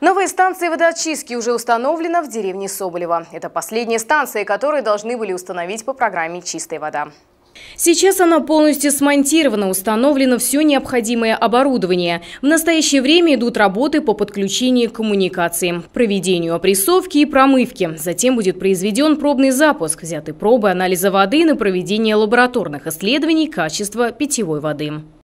Новые станции водоочистки уже установлена в деревне Соболева. Это последние станции, которые должны были установить по программе «Чистая вода». Сейчас она полностью смонтирована, установлено все необходимое оборудование. В настоящее время идут работы по подключению к проведению опрессовки и промывки. Затем будет произведен пробный запуск, взяты пробы анализа воды на проведение лабораторных исследований качества питьевой воды.